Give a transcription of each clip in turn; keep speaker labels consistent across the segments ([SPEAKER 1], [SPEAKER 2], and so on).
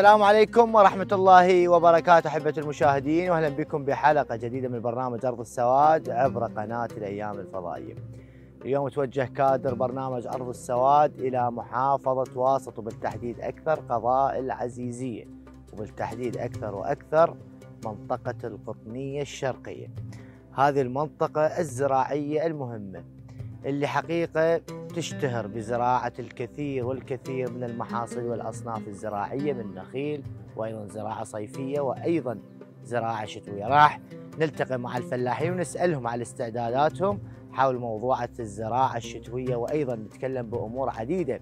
[SPEAKER 1] السلام عليكم ورحمة الله وبركاته أحبة المشاهدين وأهلا بكم بحلقة جديدة من برنامج أرض السواد عبر قناة الأيام الفضائية اليوم توجه كادر برنامج أرض السواد إلى محافظة واسط وبالتحديد أكثر قضاء العزيزية وبالتحديد أكثر وأكثر منطقة القطنية الشرقية هذه المنطقة الزراعية المهمة اللي حقيقة تشتهر بزراعة الكثير والكثير من المحاصيل والأصناف الزراعية من نخيل وأيضا زراعة صيفية وأيضا زراعة شتوية راح نلتقي مع الفلاحين ونسألهم على استعداداتهم حول موضوعة الزراعة الشتوية وأيضا نتكلم بأمور عديدة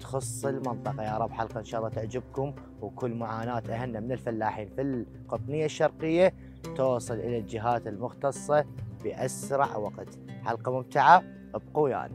[SPEAKER 1] تخص المنطقة يا رب حلقة إن شاء الله تعجبكم وكل معاناة أهلنا من الفلاحين في القطنية الشرقية توصل إلى الجهات المختصة بأسرع وقت حلقة ممتعة ابقوا يعني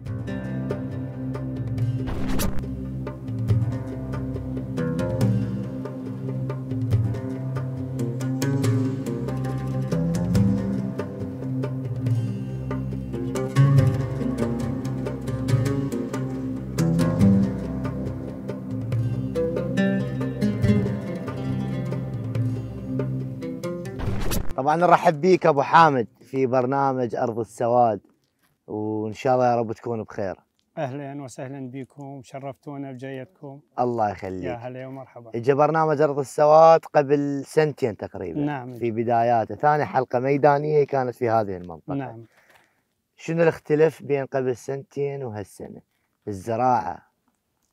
[SPEAKER 1] طبعا نرحب بيك ابو حامد في برنامج ارض السواد وان شاء الله يا رب تكون بخير
[SPEAKER 2] اهلا وسهلا بكم شرفتونا بجايتكم
[SPEAKER 1] الله يخليك يا هلا ومرحبا اجى برنامج ارض السواد قبل سنتين تقريبا نعم في بداياته ثاني حلقه ميدانيه كانت في هذه المنطقه نعم شنو الاختلاف بين قبل سنتين وهالسنه الزراعه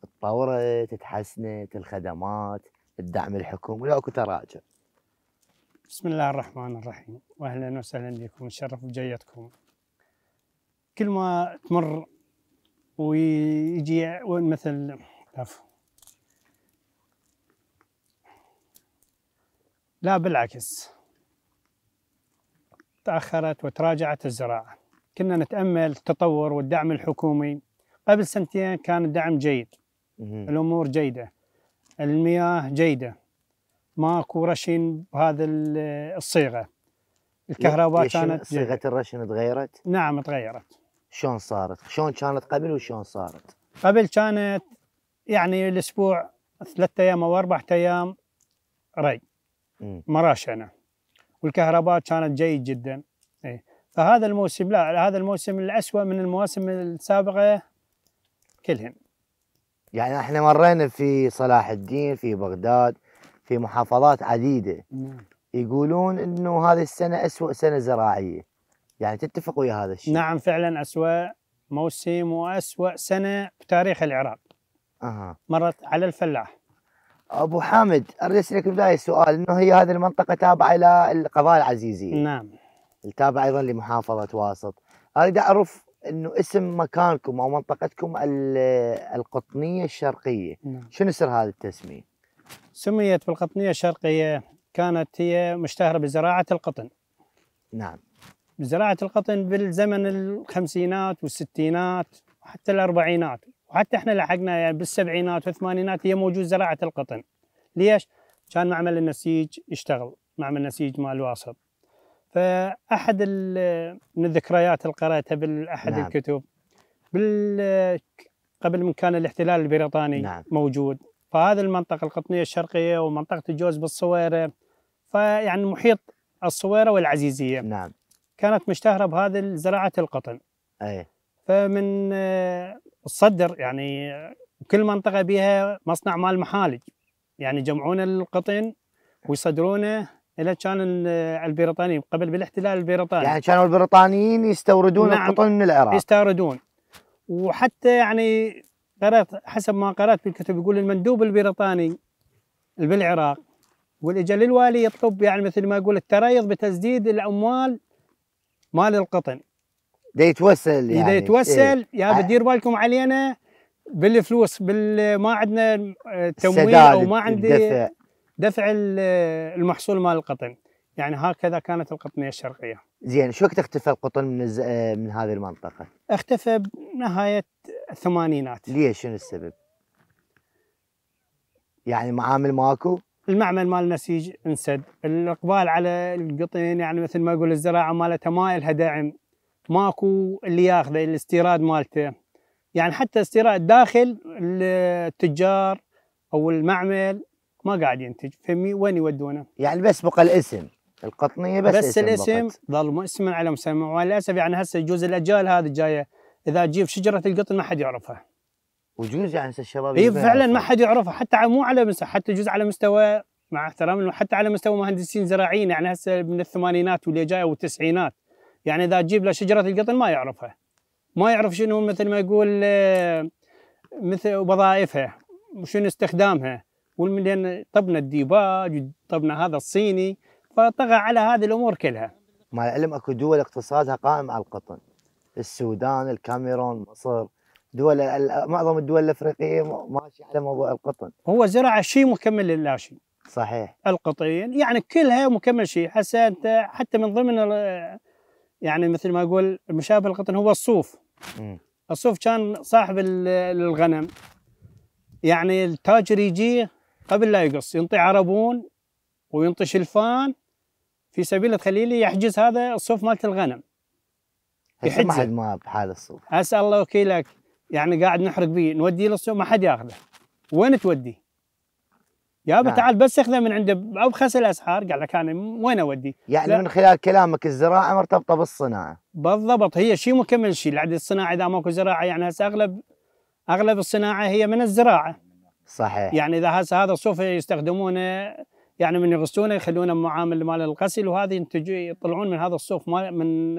[SPEAKER 1] تطورت تحسنت الخدمات الدعم الحكومي ولا اكو تراجع بسم الله
[SPEAKER 2] الرحمن الرحيم واهلا وسهلا بكم شرف بجيتكم. كل ما تمر ويجي مثل عفوا لا بالعكس تأخرت وتراجعت الزراعة كنا نتأمل التطور والدعم الحكومي قبل سنتين كان الدعم جيد الأمور جيدة المياه جيدة ماكو رشين بهذا الصيغة الكهرباء كانت صيغة
[SPEAKER 1] الرشن تغيرت؟
[SPEAKER 2] نعم تغيرت
[SPEAKER 1] شلون صارت؟ شلون كانت قبل وشلون صارت؟
[SPEAKER 2] قبل كانت يعني الاسبوع ثلاثة ايام او اربع ايام ري انا والكهرباء كانت جيد جدا اي فهذا الموسم لا هذا الموسم الاسوء من المواسم السابقه كلهن
[SPEAKER 1] يعني احنا مرينا في صلاح الدين في بغداد في محافظات عديده يقولون انه هذه السنه اسوء سنه زراعيه يعني تتفق ويا هذا الشيء نعم فعلا أسوأ
[SPEAKER 2] موسم وأسوأ سنة بتاريخ العراق أها مرت على الفلاح
[SPEAKER 1] أبو حامد أريد أسألك بداية سؤال أنه هي هذه المنطقة تابعة إلى القضاء العزيزية نعم التابعة أيضا لمحافظة واسط أريد أعرف أنه اسم مكانكم أو منطقتكم القطنية الشرقية نعم. شنو سر هذه التسمية؟
[SPEAKER 2] سميت بالقطنية الشرقية كانت هي مشتهرة بزراعة القطن نعم بزراعة القطن بالزمن الخمسينات والستينات وحتى الأربعينات وحتى احنا لحقنا يعني بالسبعينات والثمانينات هي موجود زراعة القطن ليش؟ كان معمل النسيج يشتغل معمل النسيج مال الواسط فأحد من الذكريات اللي قرأتها بالأحد نعم. الكتب بال قبل من كان الاحتلال البريطاني نعم. موجود فهذه المنطقة القطنية الشرقية ومنطقة الجوز بالصويرة فيعني محيط الصويرة والعزيزية نعم كانت مشتهره بهذه زراعه القطن اي فمن آه، الصدر يعني آه، كل منطقه بها مصنع مال محالج يعني يجمعون القطن ويصدرونه الى كان آه، البريطانيين قبل بالاحتلال البريطاني يعني كانوا
[SPEAKER 1] البريطانيين يستوردون نعم القطن من العراق
[SPEAKER 2] يستوردون وحتى يعني قرات حسب ما قرات الكتب يقول المندوب البريطاني بالعراق والاجا اجى للوالي يطلب يعني مثل ما يقول التريض بتسديد الاموال مال القطن
[SPEAKER 1] دا يتوسل يعني اذا يتوسل
[SPEAKER 2] إيه؟ يا بدير أه. بالكم علينا بالفلوس بال ما عندنا تمويل او ما عندي دفع المحصول مال القطن يعني هكذا كانت القطنيه الشرقيه
[SPEAKER 1] زين شو وقت اختفى القطن من ز... آه، من هذه المنطقه
[SPEAKER 2] اختفى بنهايه
[SPEAKER 1] الثمانينات ليش شنو السبب
[SPEAKER 2] يعني معامل ماكو المعمل مال النسيج انسد الاقبال على القطن يعني مثل ما يقول الزراعه مالته ما لها دعم ماكو اللي ياخذه الاستيراد مالته يعني حتى استيراد داخل التجار او المعمل ما قاعد ينتج فمي وين يودونه
[SPEAKER 1] يعني بس بقى الاسم القطنيه بس بس الاسم
[SPEAKER 2] ظل اسما على مسمى وللاسف يعني هسه يجوز الاجيال هذه الجايه اذا تجيب شجره القطن ما حد يعرفها
[SPEAKER 1] وجوز يعني هسه الشباب اي فعلا ما
[SPEAKER 2] حد يعرفها حتى مو على مستوى حتى جوز على مستوى مع احترام حتى على مستوى مهندسين زراعيين يعني هسه من الثمانينات واللي جايه والتسعينات يعني اذا تجيب له شجره القطن ما يعرفها ما يعرف شنو مثل ما يقول آه، مثل وظائفها وشنو استخدامها والمن طبنا الديباج طبنا هذا الصيني فطغى على هذه
[SPEAKER 1] الامور كلها مع العلم اكو دول اقتصادها قائم على القطن السودان الكاميرون مصر دول معظم الدول الافريقيه ماشيه على موضوع القطن هو
[SPEAKER 2] زراعه شيء مكمل للاشي صحيح القطين يعني كلها مكمل شيء هسه انت حتى من ضمن يعني مثل ما اقول مشابه القطن هو الصوف م. الصوف كان صاحب الغنم يعني التاجر يجي قبل لا يقص ينطي عربون وينطي شلفان في سبيل تخلي لي يحجز هذا الصوف مالت الغنم
[SPEAKER 1] يحجز ما حد ما بحال الصوف
[SPEAKER 2] هسه الله وكيلك يعني قاعد نحرق فيه نوديه للسوق ما حد ياخذه وين توديه؟ يا نعم. تعال بس اخذه من عنده او بخس الاسعار قال لك انا وين اوديه؟ يعني من
[SPEAKER 1] خلال كلامك الزراعه مرتبطه بالصناعه
[SPEAKER 2] بالضبط هي شيء مكمل شيء لعد الصناعه اذا ماكو زراعه يعني هسه اغلب اغلب الصناعه هي من الزراعه
[SPEAKER 1] صحيح يعني
[SPEAKER 2] اذا هسه هذا الصوف يستخدمونه يعني من يغسلونه يخلونه معامل مال الغسيل وهذه ينتج يطلعون من هذا الصوف مال من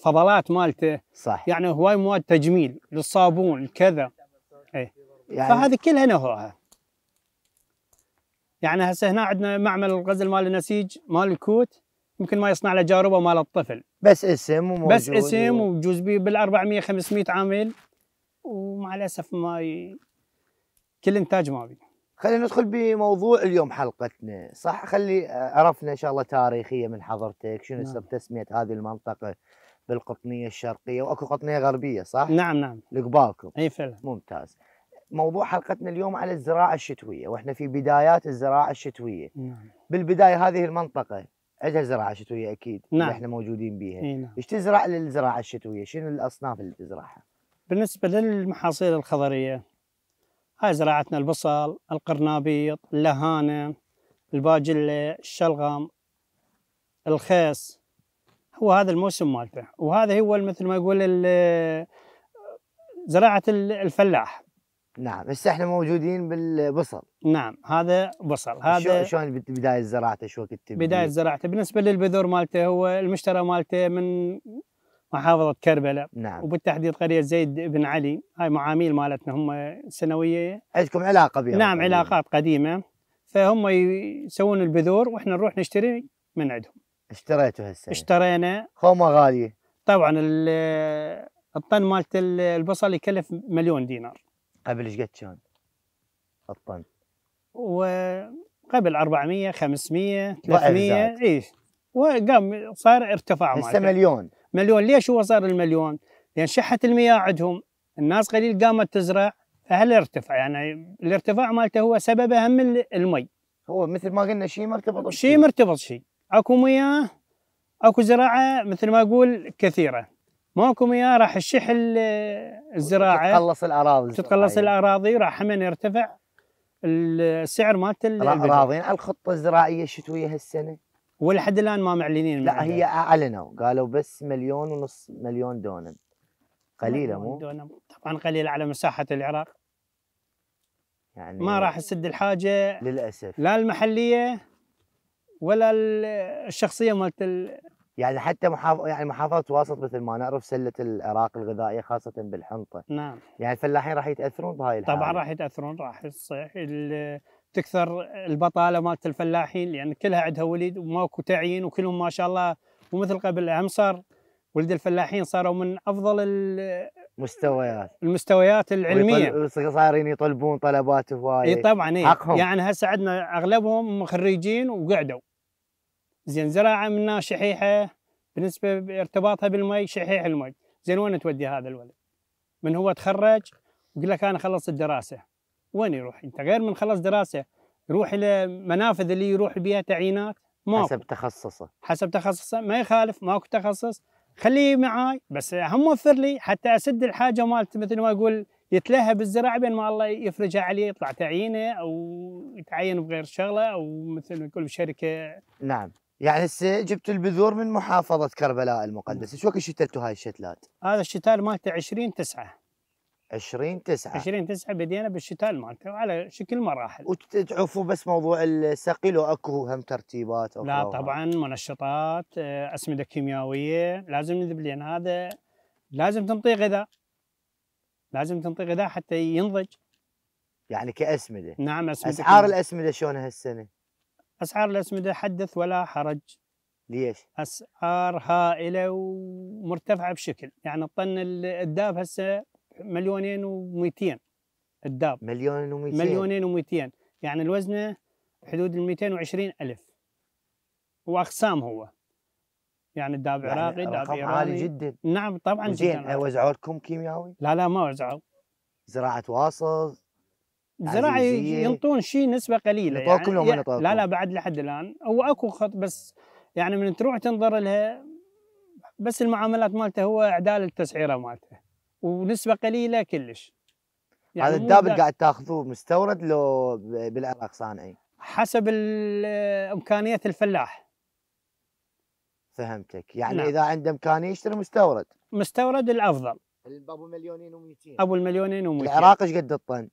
[SPEAKER 2] الفضلات مالته صح يعني هواي مواد تجميل للصابون كذا اي يعني فهذه كلها نهوها يعني هسه هنا عندنا معمل الغزل مال النسيج مال الكوت يمكن ما يصنع له جاربه مال الطفل
[SPEAKER 1] بس اسم وموجود بس اسم
[SPEAKER 2] وجوز بيه بال 400 500 عامل ومع الاسف ما ي... كل انتاج ما بي
[SPEAKER 1] خلينا ندخل بموضوع اليوم حلقتنا صح خلي آه، عرفنا ان شاء الله تاريخيه من حضرتك شنو نعم. سبب تسميه هذه المنطقه بالقطنيه الشرقيه واكو قطنيه غربيه صح؟ نعم نعم لقبالكم اي فعلا ممتاز موضوع حلقتنا اليوم على الزراعه الشتويه واحنا في بدايات الزراعه الشتويه نعم بالبدايه هذه المنطقه عندها زراعه شتويه اكيد نعم اللي احنا موجودين بيها نعم. ايش نعم. تزرع للزراعه الشتويه؟ شنو الاصناف اللي تزرعها؟
[SPEAKER 2] بالنسبه للمحاصيل الخضريه هاي زراعتنا البصل، القرنابيط، اللهانه، الباجله، الشلغم، الخيس هو هذا الموسم مالته وهذا هو مثل ما يقول
[SPEAKER 1] زراعه الفلاح نعم هسه احنا موجودين بالبصل
[SPEAKER 2] نعم هذا
[SPEAKER 1] بصل هذا شلون بدايه زراعته شو وقت بدايه زراعته
[SPEAKER 2] بالنسبه للبذور مالته هو المشترى مالته من محافظه كربلاء نعم وبالتحديد قريه زيد بن علي هاي معاميل مالتنا هم سنويه
[SPEAKER 1] عندكم علاقه
[SPEAKER 2] بها نعم علاقات قديمه فهم يسوون البذور واحنا نروح نشتري من عندهم اشتريته هسه اشترينا خومه غاليه طبعا الطن مالت البصل يكلف مليون دينار قبل ايش قد كان الطن؟ وقبل 400 500 300 اي وقام صار ارتفاع هسه مليون مليون ليش هو صار المليون؟ لان شحت المياه عندهم الناس قليل قامت تزرع فهل ارتفع يعني الارتفاع مالته هو سببه هم المي هو مثل ما قلنا شيء مرتبط شيء مرتبط شيء اكو مياه اكو زراعه مثل ما اقول كثيره ماكو مياه راح تشح الزراعه تتقلص الاراضي تتقلص الاراضي راح من يرتفع السعر
[SPEAKER 1] مالت راضين على الخطه الزراعيه الشتويه هالسنه ولحد الان ما معلنين لا هي اعلنوا قالوا بس مليون ونص مليون دونم قليله مو
[SPEAKER 2] دونم طبعا قليله على مساحه العراق يعني ما راح تسد
[SPEAKER 1] الحاجه للاسف لا المحليه ولا الشخصيه مالت ال... يعني حتى محافظ يعني محافظه واسط مثل ما نعرف سله العراق الغذائيه خاصه بالحنطه نعم يعني الفلاحين راح يتاثرون بهاي الحاله طبعا راح
[SPEAKER 2] يتاثرون راح تصيح تكثر البطاله مالت الفلاحين لان يعني كلها عندها وليد وماكو تعيين وكلهم ما شاء الله ومثل قبل هم صار ولد الفلاحين صاروا من افضل
[SPEAKER 1] المستويات المستويات العلميه صايرين يطلبون طلبات هواي اي طبعا اي يعني
[SPEAKER 2] هسه عندنا اغلبهم خريجين وقعدوا زين زراعه ناس شحيحه بالنسبه ارتباطها بالمي شحيح المي زين وين تودي هذا الولد من هو تخرج يقول لك انا خلص الدراسه وين يروح انت غير من خلص دراسه يروح الى منافذ اللي يروح بها تعيينات حسب
[SPEAKER 1] تخصصه
[SPEAKER 2] حسب تخصصه ما يخالف ماكو تخصص خليه معاي بس هم وفر لي حتى اسد الحاجه مالت مثل ما اقول يتلهى بالزراعه بين ما الله يفرجها عليه يطلع تعيينه او يتعين بغير شغله او مثل ما يقول بشركه
[SPEAKER 1] نعم يعني هسه جبت البذور من محافظه كربلاء المقدسه، شو وقت شتلتوا هاي الشتلات؟ هذا الشتال مالته 20 9
[SPEAKER 2] 20 9 20 9 بدينا بالشتال مالته وعلى شكل مراحل
[SPEAKER 1] وتعرفوا بس موضوع السقي لو اكو هم ترتيبات أو لا طبعا
[SPEAKER 2] منشطات آه، اسمده كيميائيه لازم نذب لان هذا لازم تنطيه غذاء لازم تنطيه غذاء حتى ينضج
[SPEAKER 1] يعني كاسمده نعم اسمده اسعار الاسمده شلون هالسنه؟
[SPEAKER 2] أسعار الأسمدة حدث ولا حرج ليش؟ أسعار هائلة ومرتفعة بشكل يعني الطن الداب هسه مليونين و200 الداب مليونين و200 مليونين و200 يعني الوزنة حدود ال 220 ألف وأقسام هو يعني الداب يعني عراقي داب ايراني عالي جدا
[SPEAKER 1] نعم طبعا زين وزعوا لكم كيمياوي؟
[SPEAKER 2] لا لا ما وزعوا
[SPEAKER 1] زراعة واصل الزراعي ينطون
[SPEAKER 2] شيء نسبه قليله يعني كلهم يعني لا لا بعد لحد الان هو اكو خط بس يعني من تروح تنظر لها بس المعاملات مالته هو اعدال التسعيره مالته ونسبه قليله كلش
[SPEAKER 1] يعني هذا الدابل قاعد تاخذوه مستورد لو بالعراق صانعي
[SPEAKER 2] حسب امكانيه الفلاح
[SPEAKER 1] فهمتك يعني نعم. اذا عنده امكانيه يشتري مستورد مستورد الافضل ابو مليونين و200 ابو المليونين و200 العراق ايش قد الطن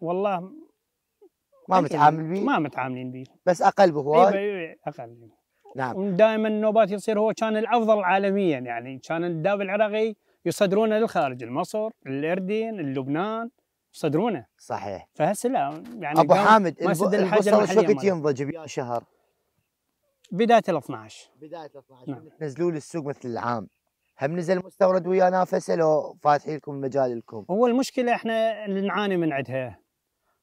[SPEAKER 1] والله
[SPEAKER 2] ما متعامل بيه؟ ما متعاملين بيه
[SPEAKER 1] بس اقل بهواي؟ اي
[SPEAKER 2] إيه، إيه، اقل نعم دائما النوبات يصير هو كان الافضل عالميا يعني كان الداب العراقي يصدرونه للخارج لمصر الاردن لبنان يصدرونه صحيح فهسه لا يعني ابو حامد البصل شو وقت
[SPEAKER 1] ينضج بيا شهر؟ بدايه ال 12 بدايه ال 12 نعم. تنزلوا للسوق مثل العام هم نزل مستورد ويا نافسه لو فاتحين لكم المجال لكم هو المشكله احنا اللي نعاني من عندها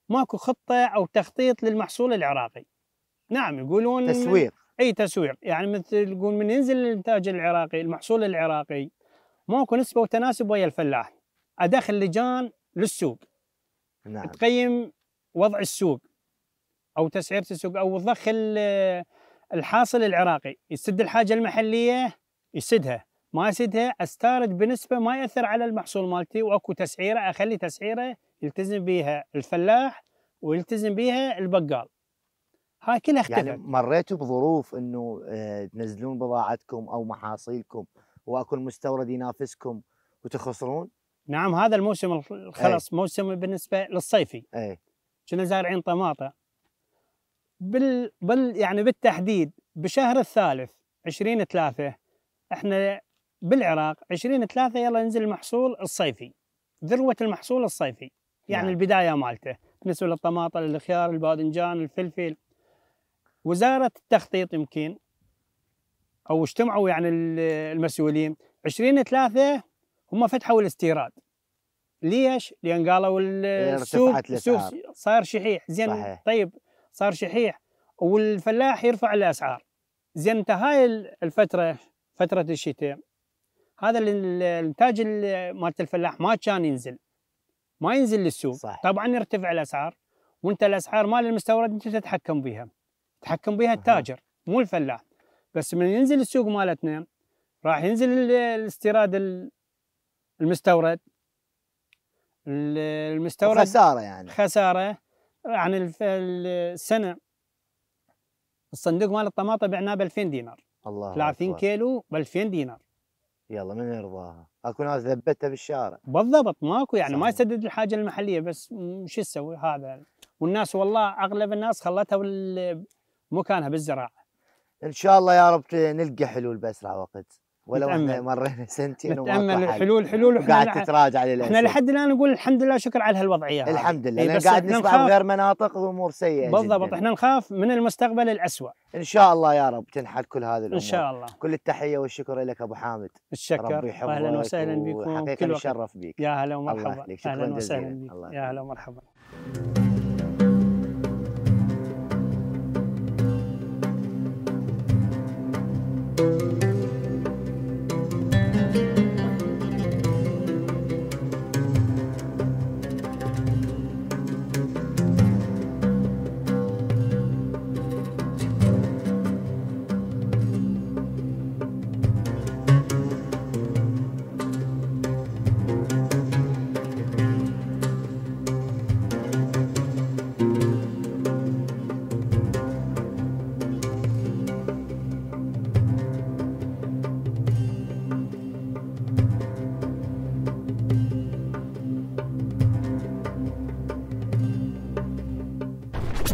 [SPEAKER 1] ماكو خطه او
[SPEAKER 2] تخطيط للمحصول العراقي نعم يقولون تسويق اي تسويق يعني مثل يقول من ينزل الانتاج العراقي المحصول العراقي ماكو نسبه وتناسب ويا الفلاح ادخل لجان للسوق نعم. تقيم وضع السوق او تسعيره السوق او ضخ الحاصل العراقي يسد الحاجه المحليه يسدها ما يسدها استارد بنسبه ما ياثر على المحصول مالتي واكو تسعيره اخلي تسعيره يلتزم بها الفلاح ويلتزم بها البقال
[SPEAKER 1] هاي كلها يعني اختلفت يعني مريتوا بظروف انه آه، تنزلون بضاعتكم او محاصيلكم واكو المستورد ينافسكم وتخسرون؟
[SPEAKER 2] نعم هذا الموسم خلاص
[SPEAKER 1] إيه. موسم بالنسبه للصيفي اي كنا
[SPEAKER 2] زارعين طماطه بال, بال يعني بالتحديد بشهر الثالث 20 3 احنا بالعراق 20 3 يلا ينزل المحصول الصيفي ذروه المحصول الصيفي يعني نعم. البدايه مالته بالنسبه للطماطم الخيار الباذنجان الفلفل وزاره التخطيط يمكن او اجتمعوا يعني المسؤولين 20 3 هم فتحوا الاستيراد ليش؟ لان قالوا السوق السوق صار شحيح زين صحيح. طيب صار شحيح والفلاح يرفع الاسعار زين انت هاي الفتره فتره الشتاء هذا الانتاج مالت الفلاح ما كان ينزل ما ينزل للسوق صح. طبعا يرتفع الاسعار وانت الاسعار مال المستورد انت تتحكم بها تتحكم بها التاجر أه. مو الفلاح بس من ينزل السوق مالتنا راح ينزل الاستيراد المستورد المستورد خساره يعني خساره عن السنه الصندوق مال الطماطم بعناه ب 2000 دينار
[SPEAKER 1] الله 30 كيلو
[SPEAKER 2] ب 2000 دينار
[SPEAKER 1] يلا من يرضاها اكو ناس ذبتها بالشارع
[SPEAKER 2] بالضبط ماكو يعني صحيح. ما يسدد الحاجه المحليه بس شو تسوي هذا والناس والله اغلب الناس خلتها مكانها بالزراعه
[SPEAKER 1] ان شاء الله يا رب نلقى حلول باسرع وقت ولو احنا مرينا سنتين نتامل حلول حلول قاعد تتراجع للاسف احنا
[SPEAKER 2] لحد الان نقول الحمد لله شكر على هالوضعيه الحمد لله إيه، لان قاعد نسمع من غير
[SPEAKER 1] مناطق وامور سيئه بالضبط احنا نخاف من المستقبل الاسوء ان شاء الله يا رب تنحل كل هذه الامور ان شاء الله كل التحيه والشكر لك ابو حامد الشكر اهلا وسهلا بكم حقيقه نشرف بك يا هلا ومرحبا اهلا وسهلا بك يا هلا ومرحبا thank you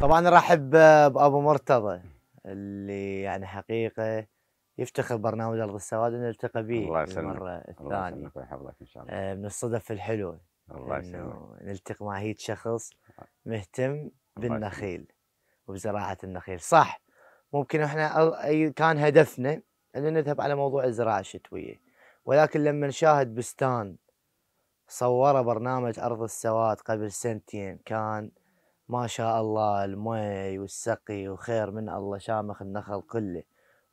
[SPEAKER 1] طبعا ارحب بابو مرتضى اللي يعني حقيقه يفتخر برنامج ارض السواد ان نلتقى به الله يسلمك المره الثانيه الله ويحفظك ان شاء الله آه، من الصدف الحلوه الله يسلمك نلتقي مع هيك شخص مهتم بالنخيل وبزراعه النخيل صح ممكن احنا كان هدفنا ان نذهب على موضوع الزراعه الشتويه ولكن لما نشاهد بستان صوره برنامج ارض السواد قبل سنتين كان ما شاء الله المي والسقي وخير من الله شامخ النخل كله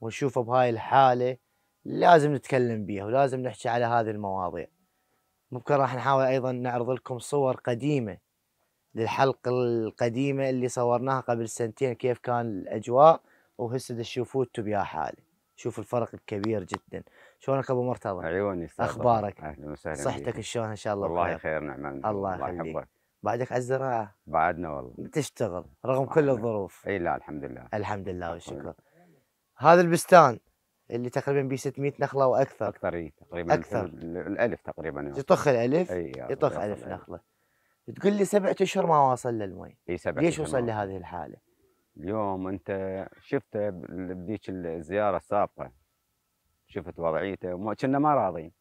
[SPEAKER 1] ونشوفه بهاي الحالة لازم نتكلم بيها ولازم نحكي على هذه المواضيع ممكن راح نحاول أيضا نعرض لكم صور قديمة للحلقة القديمة اللي صورناها قبل سنتين كيف كان الأجواء وهسه انتم بيا حالي شوف الفرق الكبير جدا شلونك ابو مرتضى عيوني اخبارك اهلا وسهلا صحتك شلون ان شاء الله والله خير نعم الله يخليك بعدك على الزراعه بعدنا والله تشتغل رغم كل الظروف اي لا الحمد لله الحمد لله والشكر هذا البستان اللي تقريبا ب 600 نخله واكثر اكثر اي تقريبا اكثر الالف تقريبا يطخ الالف
[SPEAKER 3] اي يطخ الف نخله تقول لي سبعة اشهر ما واصل للمي اي سبعة ليش وصل لهذه الحاله؟ اليوم انت شفت بديك الزياره السابقه شفت وضعيته كنا ما راضين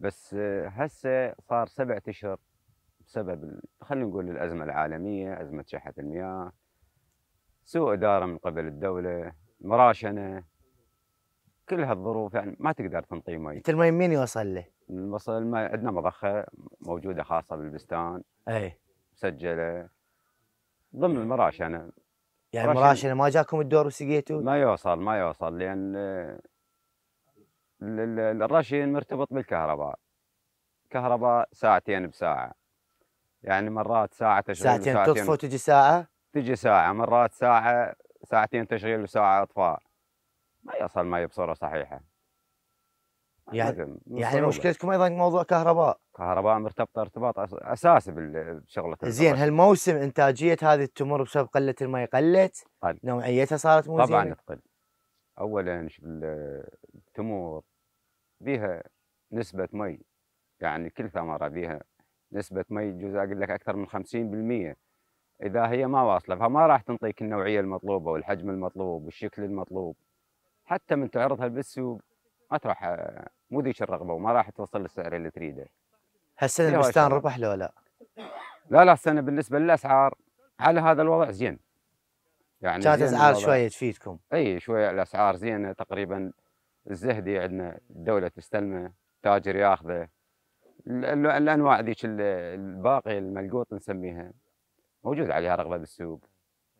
[SPEAKER 3] بس هسه صار سبعة اشهر بسبب خلينا نقول الأزمة العالمية أزمة شحة المياه سوء إدارة من قبل الدولة مراشنة كل هالظروف يعني ما تقدر تنطي مي انت
[SPEAKER 1] المي مين يوصل له؟
[SPEAKER 3] الوصل المي عندنا مضخه موجوده خاصه بالبستان اي مسجله ضمن إيه. المراشنه يعني المراشنة ما جاكم الدور وسقيتوا؟ ما يوصل ما يوصل لان الرشين مرتبط بالكهرباء كهرباء ساعتين بساعه يعني مرات ساعه تشغيل ساعتين تطفو تجي ساعه تجي ساعه مرات ساعه ساعتين تشغيل وساعه اطفاء ما يصل ماي بصوره صحيحه يعني يعني مشكلتكم ايضا موضوع كهرباء كهرباء مرتبطه ارتباط اساسي بشغله زين
[SPEAKER 1] هالموسم انتاجيه هذه التمر بسبب قله المي قلت
[SPEAKER 3] قل. نوعيتها
[SPEAKER 1] صارت مو طبعا
[SPEAKER 3] تقل اولا التمور بها نسبه مي يعني كل ثمره بها نسبه مي يجوز اقول لك اكثر من 50% اذا هي ما واصله فما راح تنطيك النوعيه المطلوبه والحجم المطلوب والشكل المطلوب حتى من تعرضها بالسوق ما تروح مو ذيك الرغبه وما راح توصل للسعر اللي تريده. هالسنه البستان ربح لو لا؟ لا لا السنه بالنسبه للاسعار على هذا الوضع زين. يعني كانت اسعار شويه تفيدكم. اي شويه الاسعار زينه تقريبا الزهدي عندنا الدوله تستلمه، تاجر ياخذه الانواع ذيك الباقي الملقوط نسميها موجود عليها رغبه بالسوق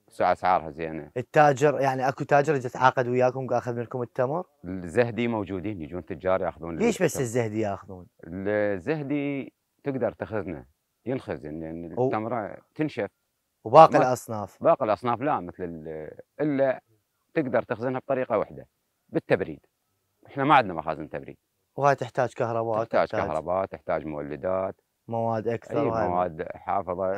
[SPEAKER 3] بس اسعارها زينه
[SPEAKER 1] التاجر يعني اكو تاجر يتعاقد وياكم واخذ منكم التمر
[SPEAKER 3] الزهدي موجودين يجون تجار ياخذون ليش بس الزهدي ياخذون الزهدي تقدر تخزنه ينخزن لان يعني التمره تنشف وباقي الاصناف باقي الاصناف لا مثل الا تقدر تخزنها بطريقه واحده بالتبريد احنا ما عندنا مخازن تبريد
[SPEAKER 1] وهاي تحتاج كهرباء تحتاج, تحتاج كهرباء
[SPEAKER 3] تحتاج مولدات
[SPEAKER 1] مواد اكثر أي مواد
[SPEAKER 3] حافظه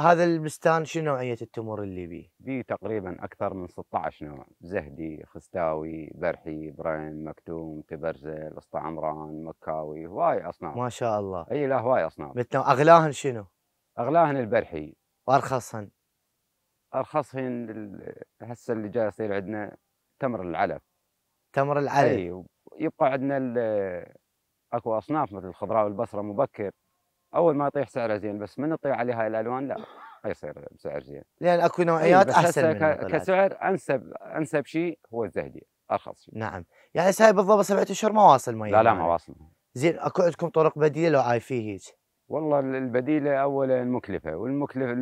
[SPEAKER 3] هذا البستان شنو نوعيه التمور اللي بيه؟ بيه تقريبا اكثر من 16 نوع زهدي، خستاوي، برحي، برين، مكتوم، تبرزل، اسطى عمران، مكاوي، هواي اصناف ما شاء الله اي لا هواي اصناف
[SPEAKER 1] اغلاهن شنو؟ اغلاهن البرحي وارخصهن؟
[SPEAKER 3] ارخصهن هسه اللي جاي يصير عندنا تمر العلف تمر العلف اي يبقى عندنا آه، اكو اصناف مثل الخضراء والبصره مبكر اول ما يطيح سعره زين بس من يطيح عليها الالوان لا ما يصير بسعر زين لان اكو نوعيات أيه احسن منها كسعر انسب انسب شيء هو الزهدي ارخص شيء نعم
[SPEAKER 1] يعني هسه بالضبط سبعة اشهر
[SPEAKER 3] ما واصل مي لا لا ما واصل زين اكو عندكم طرق بديله لو عاي فيه هيك والله البديله اولا مكلفه والمكلفه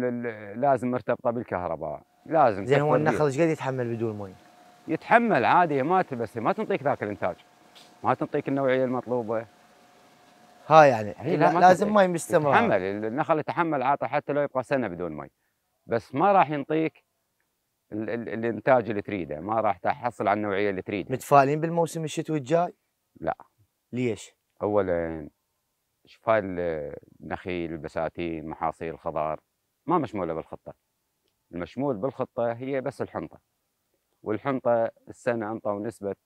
[SPEAKER 3] لازم مرتبطه بالكهرباء لازم زين هو النخل ايش قد يتحمل بدون مي؟ يتحمل عادي ما بس ما تنطيك ذاك الانتاج ما تنطيك النوعيه المطلوبه
[SPEAKER 1] ها يعني هي لا لازم ماي مستمر يتحمل
[SPEAKER 3] النخل يتحمل عاطل حتى لو يبقى سنه بدون مي بس ما راح ينطيك ال ال الانتاج اللي تريده ما راح تحصل على النوعيه اللي تريده متفائلين بالموسم الشتوي الجاي؟ لا ليش؟ اولا شفاء النخيل البساتين محاصيل الخضار ما مشموله بالخطه المشمول بالخطه هي بس الحنطه والحنطه السنه انطوا نسبه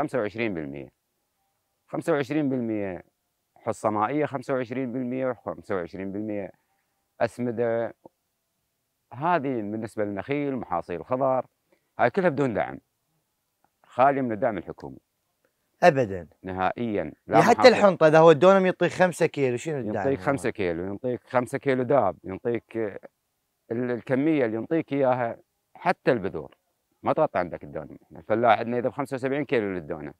[SPEAKER 3] 25% 25% حصه مائيه 25% و25% اسمده هذه بالنسبه للنخيل محاصيل الخضار هاي كلها بدون دعم خاليه من الدعم الحكومي ابدا نهائيا لا يعني حتى الحنطه اذا هو الدونم يعطيك 5 كيلو شنو الدعم؟ يعطيك 5 كيلو يعطيك 5 كيلو داب يعطيك الكميه اللي يعطيك اياها حتى البذور ما تغطي عندك الدونم الفلاح عندنا اذا ب 75 كيلو للدونم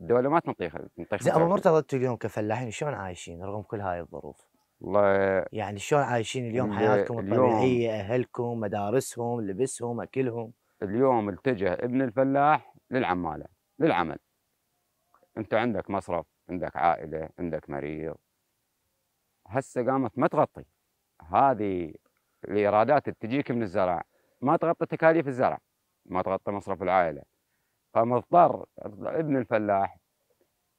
[SPEAKER 3] الدوله ما تنطيها تنطيها زين ابو مرتضى
[SPEAKER 1] انتم اليوم كفلاحين شلون عايشين رغم كل هاي الظروف؟
[SPEAKER 3] والله يعني شلون عايشين اليوم حياتكم الطبيعيه اهلكم مدارسهم لبسهم اكلهم اليوم اتجه ابن الفلاح للعماله للعمل انت عندك مصرف عندك عائله عندك مريض هسه قامت ما تغطي هذه الايرادات اللي تجيك من الزرع ما تغطي تكاليف الزرع ما تغطي مصرف العائله فمضطر ابن الفلاح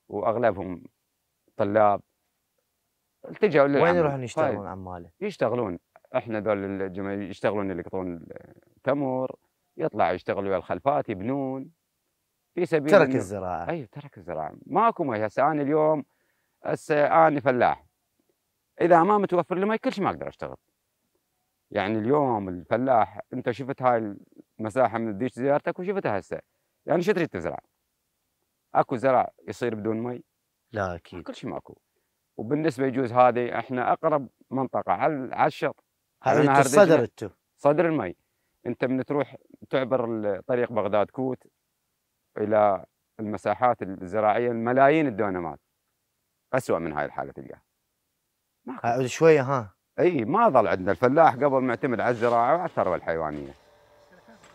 [SPEAKER 3] واغلبهم طلاب التجأوا للعمل وين يروحون يشتغلون طيب. عماله؟ يشتغلون احنا ذول يشتغلون اللي يقطون التمر يطلعوا يشتغلوا ويا الخلفات يبنون في سبيل ترك الزراعه اي أيوة، ترك الزراعه ماكو مي هسه انا اليوم هسه انا فلاح اذا ما متوفر لي مي كل شيء ما اقدر اشتغل يعني اليوم الفلاح انت شفت هاي المساحه من ديش زيارتك وشفتها هسه يعني شو تريد تزرع؟ اكو زرع يصير بدون مي؟ لا آه، اكيد كل شيء ماكو وبالنسبه يجوز هذه احنا اقرب منطقه على الشط هذا انت الصدر انتو صدر المي انت من تروح تعبر طريق بغداد كوت الى المساحات الزراعيه الملايين الدونمات اسوء من هاي الحاله تلقاها ماكو شويه ها اي ما ظل عندنا الفلاح قبل معتمد على الزراعه وعلى الثروه الحيوانيه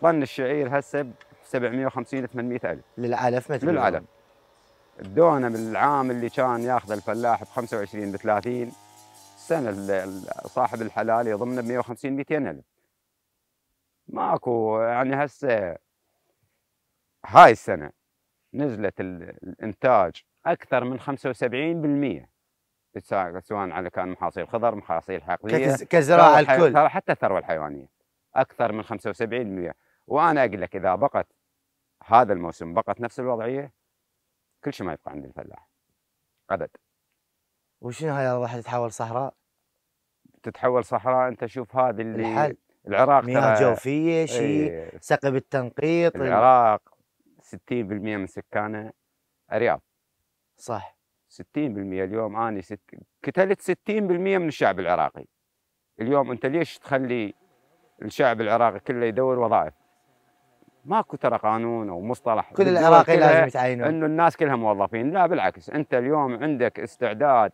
[SPEAKER 3] طن الشعير هسه 750 800 الف للعلف مثلا للعلف الدونه بالعام اللي كان ياخذ الفلاح ب 25 ب 30 السنه صاحب الحلال يضمنه ب 150 200 الف ماكو يعني هسه هاي السنه نزلت الانتاج اكثر من 75% سواء على كان محاصيل خضر محاصيل حقليه كزراعه الكل حتى الثروه الحيوانيه اكثر من 75% وانا اقول لك اذا بقت هذا الموسم بقت نفس الوضعيه كل شيء ما يبقى عند الفلاح ابد
[SPEAKER 1] وشنو هاي راح تتحول صحراء؟
[SPEAKER 3] تتحول صحراء انت شوف هذه اللي الحل. العراق مياه جوفيه إيه. شيء ايه
[SPEAKER 1] التنقيط العراق
[SPEAKER 3] 60% من سكانه ارياف صح 60% اليوم انا ست... كتلت 60% من الشعب العراقي اليوم انت ليش تخلي الشعب العراقي كله يدور وظائف ماكو ترى قانون او مصطلح كل العراقي لازم يتعينون انه الناس كلها موظفين لا بالعكس انت اليوم عندك استعداد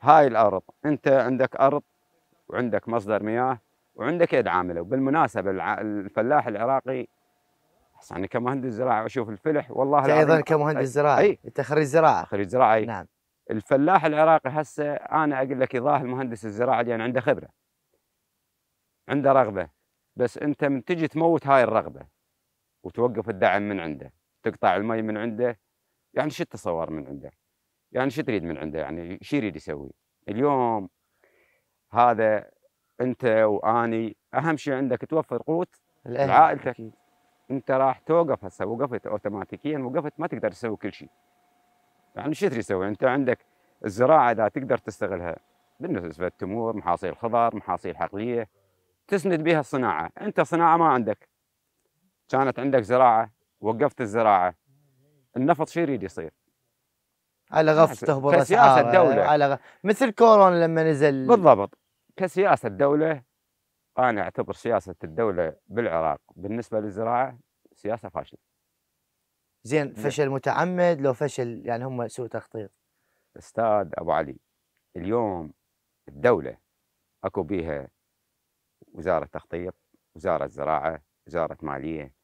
[SPEAKER 3] هاي الارض انت عندك ارض وعندك مصدر مياه وعندك يد عامله وبالمناسبه الفلاح العراقي احسن انا كمهندس زراعه اشوف الفلح والله انت ايضا كمهندس زراعه اي انت خريج زراعه خريج زراعه أي. نعم الفلاح العراقي هسه انا اقول لك يضاهي المهندس الزراعه لان يعني عنده خبره عنده رغبه بس انت من تجي تموت هاي الرغبه وتوقف الدعم من عنده تقطع المي من عنده يعني شو التصور من عنده يعني شو تريد من عنده يعني شو يريد يسوي اليوم هذا انت واني اهم شيء عندك توفر قوت لعائلتك انت راح توقف هسه وقفت اوتوماتيكيا وقفت ما تقدر تسوي كل شيء يعني شو تريد تسوي انت عندك الزراعه اذا تقدر تستغلها بالنسبه للتمور محاصيل خضار محاصيل حقليه تسند بها الصناعه انت صناعه ما عندك كانت عندك زراعه وقفت الزراعه النفط شو يريد يصير؟ على غف تهبط كسياسه الدوله على غ... مثل كورونا لما نزل بالضبط كسياسه الدوله انا اعتبر سياسه الدوله بالعراق بالنسبه للزراعه سياسه فاشله زين فشل
[SPEAKER 1] متعمد لو فشل يعني هم سوء تخطيط
[SPEAKER 3] استاذ ابو علي اليوم الدوله اكو بيها وزاره تخطيط وزاره زراعه وزاره ماليه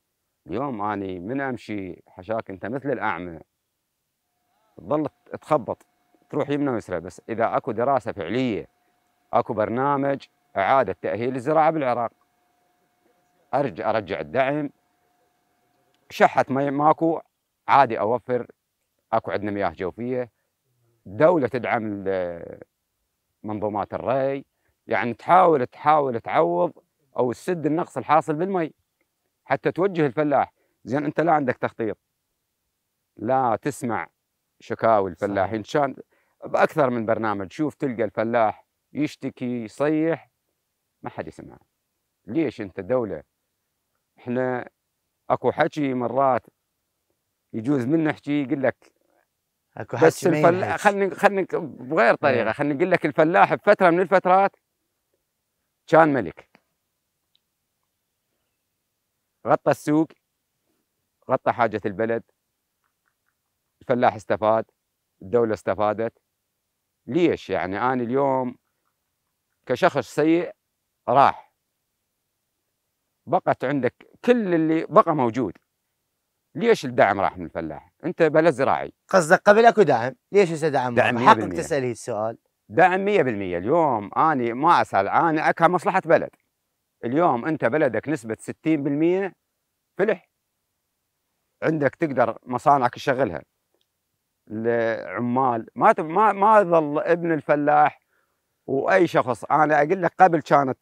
[SPEAKER 3] اليوم اني من امشي حشاك انت مثل الاعمى تظل تخبط تروح يمنى ويسرى بس اذا اكو دراسه فعليه اكو برنامج اعاده تاهيل الزراعه بالعراق ارجع ارجع الدعم شحت ما ماكو عادي اوفر اكو عندنا مياه جوفيه دوله تدعم منظومات الري يعني تحاول تحاول تعوض او تسد النقص الحاصل بالمي حتى توجه الفلاح زين انت لا عندك تخطيط لا تسمع شكاوي الفلاحين شان باكثر من برنامج شوف تلقى الفلاح يشتكي يصيح ما حد يسمع ليش انت دوله احنا اكو حكي مرات يجوز من نحكي يقول لك اكو حكي بس الفلاح خلني خلني بغير طريقه إيه. خلني اقول لك الفلاح بفتره من الفترات كان ملك غطى السوق غطى حاجة البلد الفلاح استفاد الدولة استفادت ليش يعني أنا اليوم كشخص سيء راح بقت عندك كل اللي بقى موجود ليش الدعم راح من الفلاح؟ انت بلد زراعي قصدك قبل اكو دعم، ليش هسه دعم؟ دعم حقك تسال هي السؤال دعم 100% اليوم اني ما اسال انا اكها مصلحه بلد اليوم انت بلدك نسبه 60% فلح عندك تقدر مصانعك تشغلها العمال ما ما ما ظل ابن الفلاح واي شخص انا اقول لك قبل كانت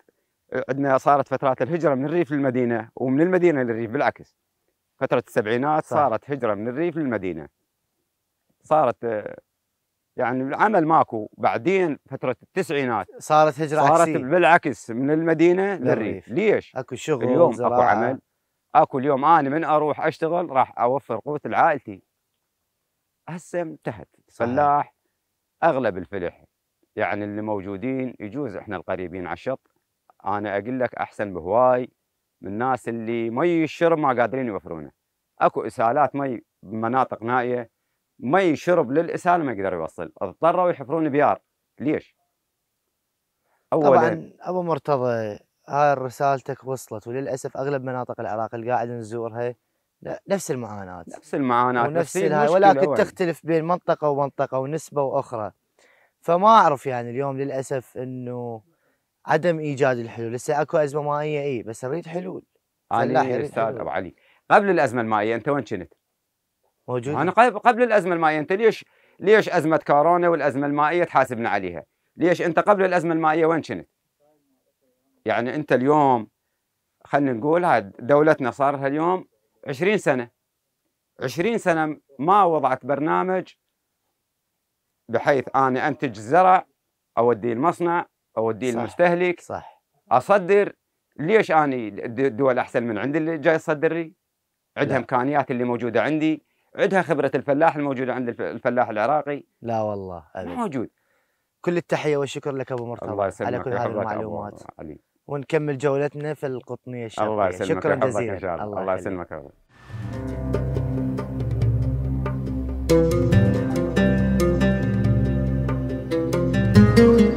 [SPEAKER 3] عندنا صارت فترات الهجره من الريف للمدينه ومن المدينه للريف بالعكس فتره السبعينات صارت هجره من الريف للمدينه صارت يعني العمل ماكو بعدين فتره التسعينات صارت هجره صارت عكسي. بالعكس من المدينه للريف ليش؟ اكو شغل اليوم زراعة. اكو عمل اكو اليوم انا من اروح اشتغل راح اوفر قوت لعائلتي هسه انتهت فلاح اغلب الفلح يعني اللي موجودين يجوز احنا القريبين على الشط انا اقول لك احسن بهواي من الناس اللي مي الشرب ما قادرين يوفرونه اكو اسالات مي بمناطق نائيه مي شرب للاسهال ما يقدر يوصل اضطروا يحفرون بيار ليش أولاً طبعا
[SPEAKER 1] ابو مرتضى هاي رسالتك وصلت وللاسف اغلب مناطق العراق اللي قاعد نزورها نفس المعاناه نفس المعاناه ونفس الهاي ولكن تختلف بين منطقه ومنطقه ونسبه واخرى فما اعرف يعني اليوم للاسف انه عدم ايجاد الحلول لسه اكو ازمه مائيه اي بس اريد حلول انا استاذ ابو
[SPEAKER 3] علي قبل الازمه المائيه انت وين كنت؟ موجود انا قبل الازمه المائيه انت ليش ليش ازمه كورونا والازمه المائيه تحاسبنا عليها؟ ليش انت قبل الازمه المائيه وين كنت؟ يعني انت اليوم خلينا نقول هاد دولتنا صار لها اليوم 20 سنه 20 سنه ما وضعت برنامج بحيث انا انتج زرع اوديه المصنع اوديه المستهلك صح اصدر ليش اني الدول احسن من عندي اللي جاي تصدر لي؟ عندها امكانيات اللي موجوده عندي عدها خبرة الفلاح الموجودة عند الفلاح العراقي
[SPEAKER 1] لا والله أبي. موجود كل التحية والشكر لك أبو مرتضى الله على كل هذه المعلومات علي. ونكمل جولتنا في القطنية الشرقية الله يسلمك شكرا جزيلا شاء الله, الله, الله يسلمك
[SPEAKER 3] thank you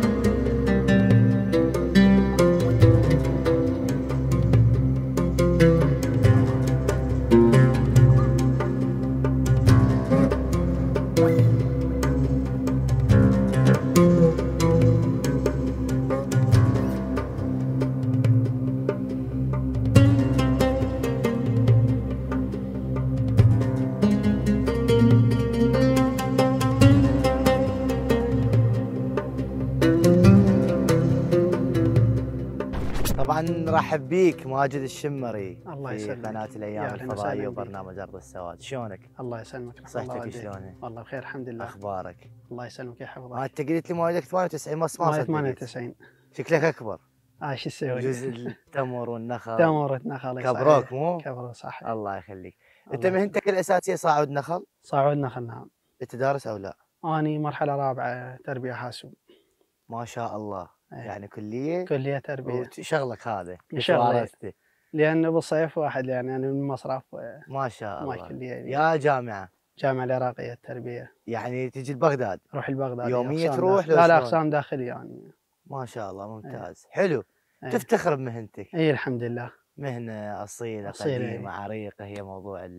[SPEAKER 1] ارحب بيك ماجد الشمري الله يسلمك في قناه الايام الفضائيه وبرنامج ارض السواد شلونك الله يسلمك صحتك شلونك والله بخير الحمد لله اخبارك الله يسلمك يا حفظك آه، انت قلت لي مواليدك 98 ما ما 98 شكلك اكبر
[SPEAKER 4] اه شو تسوي؟ جزء
[SPEAKER 1] التمر والنخل تمر والنخل كبروك مو؟ كبروك صح الله يخليك انت مهنتك الاساسيه صاعود نخل؟ صاعود نخل نعم انت دارس او لا؟
[SPEAKER 4] اني مرحله رابعه تربيه حاسوب
[SPEAKER 1] ما شاء الله يعني كليه كليه تربيه وشغلك هذا شغلتي
[SPEAKER 4] لان ابو صيف واحد يعني انا يعني من مصرف آه، ما شاء الله ما كليه يعني. يا جامعه جامعة العراقيه
[SPEAKER 1] التربيه يعني تجي لبغداد روح لبغداد يوميه تروح لا لا اقسام
[SPEAKER 4] داخليه يعني
[SPEAKER 1] ما شاء الله إيه. ممتاز أي. حلو أي. تفتخر بمهنتك اي الحمد لله مهنه اصيله, أصيلة قديمه إيه. عريقه هي موضوع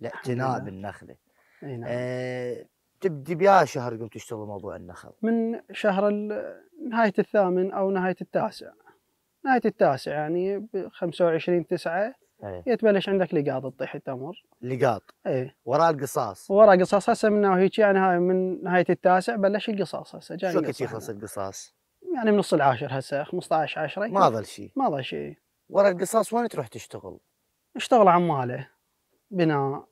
[SPEAKER 1] الاعتناء بالنخله اي نعم. آه تبدي بيا شهر قمت تشتغل موضوع النخل
[SPEAKER 4] من شهر نهاية الثامن أو نهاية التاسع نهاية التاسع يعني ب 25 تسعة أيه. يتبلش عندك لقاط تطيح التمر
[SPEAKER 1] لقاط اي وراه القصاص
[SPEAKER 4] وراه قصاص هسه من هيك يعني هاي من نهايه التاسع بلش القصاص هسه جاي شو كنت يخلص
[SPEAKER 1] القصاص؟
[SPEAKER 4] يعني من نص العاشر هسه 15 10 ما ظل شيء ما ظل شيء وراء القصاص وين تروح تشتغل؟ اشتغل عماله بناء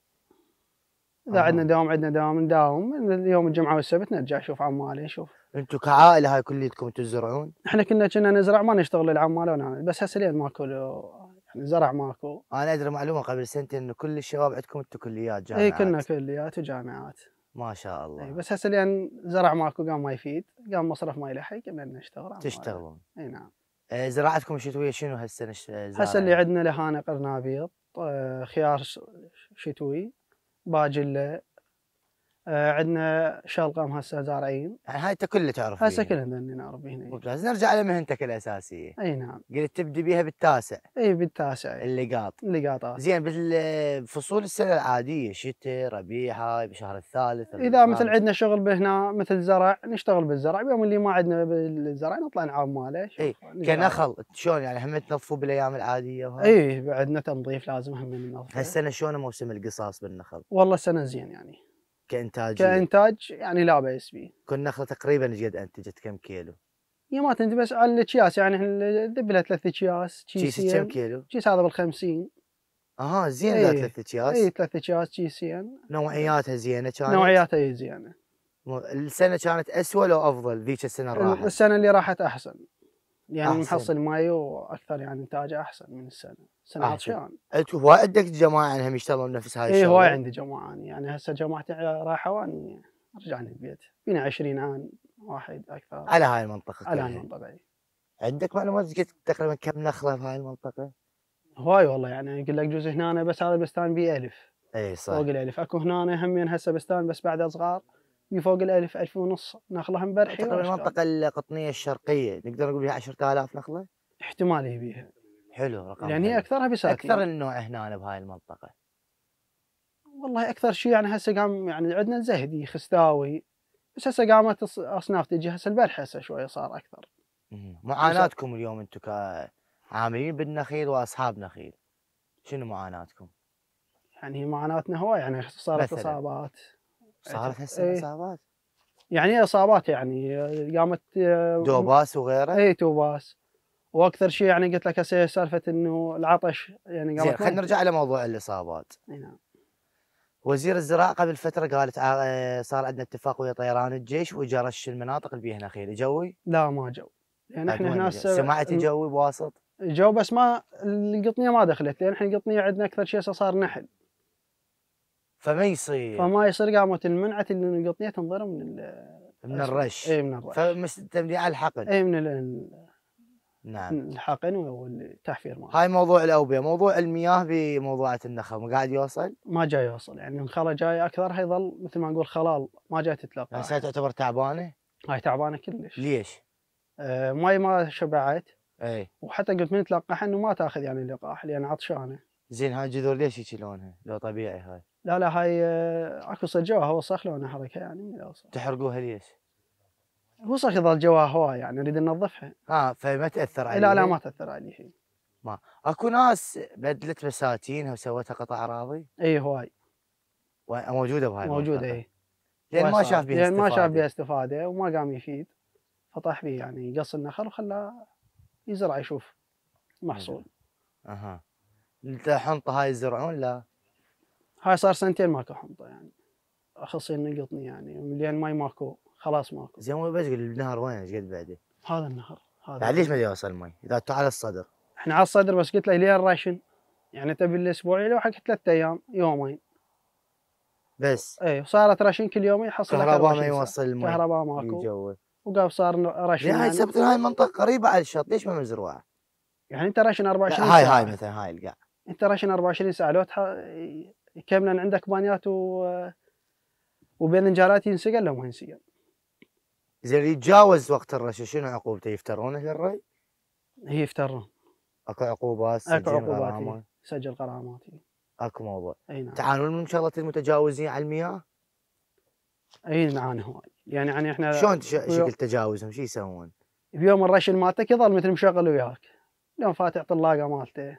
[SPEAKER 4] اذا آه. عندنا دوام عندنا دوام نداوم يوم الجمعه والسبت نرجع نشوف عمالي نشوف انتم كعائله هاي كليتكم تزرعون؟ احنا كنا كنا نزرع ما نشتغل العماله ونعمل بس هسه لين ماكو يعني زرع ماكو انا
[SPEAKER 1] ادري معلومه قبل سنتين انه كل الشباب عندكم انتم كليات
[SPEAKER 4] جامعات اي كنا كليات وجامعات ما شاء الله بس هسه لان زرع ماكو قام ما يفيد قام مصرف ما يلحق قمنا نشتغل
[SPEAKER 1] تشتغلون اي نعم زراعتكم الشتويه شنو هسه هسه اللي
[SPEAKER 4] عندنا لهانه قرنابيط آه، خيار شتوي Bacil'le آه، عندنا شغل هسه زارعين يعني هاي انت كله تعرف هسه كله نعرف هنا ممتاز نرجع
[SPEAKER 1] لمهنتك الاساسيه اي نعم قلت تبدي بيها بالتاسع اي بالتاسع اللقاط اللقاطات آه. زين بالفصول السنه العاديه شتاء ربيع هاي بشهر الثالث اذا مثل عندنا
[SPEAKER 4] شغل بهنا مثل زرع نشتغل بالزرع بيوم اللي ما عندنا بالزرع نطلع نعاون ماله اي كنخل
[SPEAKER 1] شلون يعني هم تنظفوا بالايام العاديه وهاي اي
[SPEAKER 4] عندنا تنظيف لازم هم ننظف
[SPEAKER 1] هالسنه شلون موسم القصاص بالنخل؟ والله سنه زين يعني كانتاج كانتاج يعني لا باس به كل نخله تقريبا ايش قد انتجت كم كيلو؟
[SPEAKER 4] هي ما تنتج بس على الاكياس يعني احنا ذبلها ثلاث اكياس كيس كم كيلو؟ كيس هذا بال 50
[SPEAKER 1] اها زين ذا إيه. ثلاث اكياس اي
[SPEAKER 4] ثلاث اكياس كيسين نوعياتها
[SPEAKER 1] زينه كانت؟ نوعياتها إيه زينه السنه كانت اسوء لو افضل ذيك السنه اللي راحت؟
[SPEAKER 4] السنه اللي راحت احسن يعني أحسن. محصل مايو اكثر يعني انتاجه احسن من السنه سنه عطشان
[SPEAKER 1] انت وايد عندك جماعه انهم يشتغلون نفس هاي إيه، الشغله؟ اي وايد عندي
[SPEAKER 4] جماعه يعني هسه جماعتي راحوا واني رجعنا البيت
[SPEAKER 1] بينا 20 عام
[SPEAKER 4] واحد اكثر على هاي
[SPEAKER 1] المنطقه على هاي المنطقه
[SPEAKER 4] اي عندك معلومات قلت تقريبا كم نخله في هاي المنطقه؟ هواي والله يعني يقول لك جوز هنا بس هذا البستان بي الف اي صح فوق الالف اكو هنا همين هسه بستان بس بعده صغار من فوق الألف ألف ونص نخلة امبارح تقريبا المنطقة القطنية الشرقية نقدر نقول فيها 10000 نخلة احتمال يبيها حلو رقم يعني هي أكثرها بساتين أكثر
[SPEAKER 1] النوع هنا بهاي المنطقة
[SPEAKER 4] والله أكثر شيء يعني هسه قام يعني عندنا الزهدي خستاوي بس هسه قامت أصناف تجي هسه البارحة هسه شوية صار أكثر
[SPEAKER 1] معاناتكم اليوم أنتم كعاملين بالنخيل وأصحاب نخيل شنو معاناتكم؟
[SPEAKER 4] يعني معاناتنا هواي يعني صارت إصابات صارت هسه اصابات؟ إيه. يعني اصابات يعني قامت دوباس آه، وغيره؟ اي توباس واكثر شيء يعني قلت لك هسه سالفه انه العطش يعني قامت خلينا نرجع لموضوع الاصابات. اي نعم. وزير
[SPEAKER 1] الزراعه قبل فتره قالت آه، آه، صار عندنا اتفاق ويا طيران الجيش وجرش المناطق اللي بيها نخيل جوي؟ لا ما جو لان يعني احنا هنا سمعت جوي بواسط؟
[SPEAKER 4] جو بس ما القطنيه ما دخلت لان احنا القطنيه عندنا اكثر شيء صار نحل.
[SPEAKER 1] فما يصير فما
[SPEAKER 4] يصير قامت المنعت ان القطنيه تنضرب من إيه،
[SPEAKER 1] من الرش اي من الرش
[SPEAKER 4] فمستمدي على الحقن اي من ال... نعم الحقن والتحفير
[SPEAKER 1] ماله هاي موضوع الاوبئه، موضوع المياه
[SPEAKER 4] بموضوعات النخل ما قاعد يوصل؟ ما جاي يوصل يعني النخله جاي اكثرها يظل مثل ما نقول خلال ما جاي تتلقى هسه تعتبر تعبانه؟ هاي تعبانه كلش ليش؟ آه، ماي ما شبعت اي وحتى قلت من تلقح انه ما تاخذ يعني اللقاح لان عطشانه زين
[SPEAKER 1] هاي الجذور ليش هيك لونها؟ لو طبيعي هاي
[SPEAKER 4] لا لا هاي آه، اكو الجو هو صخ لو حركه يعني
[SPEAKER 1] تحرقوها ليش؟
[SPEAKER 4] هو صخ يظل جوها هواء يعني نريد ننظفها
[SPEAKER 1] اه فما تاثر عليه لا لا ما تاثر عليه هي. ما اكو ناس بدلت بساتينها وسوتها قطع اراضي اي هواي موجوده بهاي موجوده اي
[SPEAKER 4] لان ما شاف بها استفاده ما شاف بها استفاده وما قام يفيد فطاح به يعني قص النخل وخلاه يزرع يشوف محصول اها الحنطه هاي يزرعون لا هاي صار سنتين ماكو حنطه يعني اخصي نقطني يعني لان ماي ماكو خلاص ماكو زين بس النهر وين ايش قد بعده؟ هذا النهر هذا بعد ليش
[SPEAKER 1] ما يوصل مي؟ اذا انتم على الصدر
[SPEAKER 4] احنا على الصدر بس قلت له ليه الراشن؟ يعني تبي الاسبوع لو حق ثلاث ايام يومين بس اي صارت راشن كل يوم يحصل كهرباء ما يوصل المي كهرباء ماكو جو وقف صار راشن هاي يعني سبت هاي المنطقه قريبه على الشط ليش ما مزروعه؟ يعني انت راشن 24 ساعه هاي هاي مثلا هاي القاع انت راشن 24 ساعه لو تح... كملا عندك بانيات و انجارات ينسقل لو ما ينسقل
[SPEAKER 1] زين اللي يتجاوز وقت الرش شنو عقوبته يفترونه للري؟ هي يفترون اكو عقوبات اكو عقوبات إيه.
[SPEAKER 4] سجل غرامات
[SPEAKER 1] إيه. اكو موضوع اي نعم تعانون من شغله المتجاوزين على المياه؟
[SPEAKER 4] اي نعاني هواي
[SPEAKER 1] يعني يعني احنا شلون شكل تجاوزهم شو يسوون؟
[SPEAKER 4] بيوم الرش مالتك يظل مثل مشغل وياك يوم فاتح طلاقه مالته